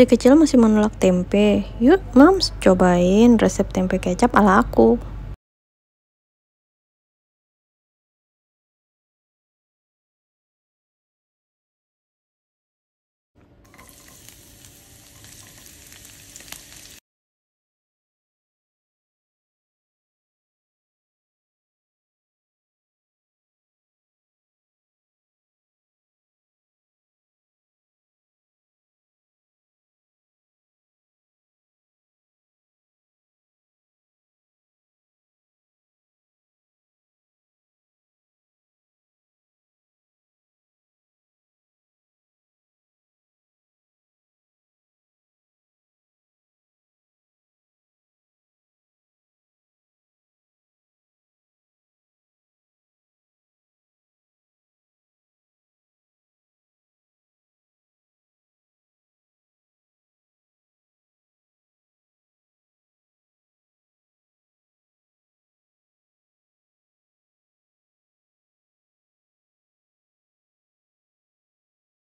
Dari kecil masih menolak tempe. Yuk, Mams, cobain resep tempe kecap ala aku.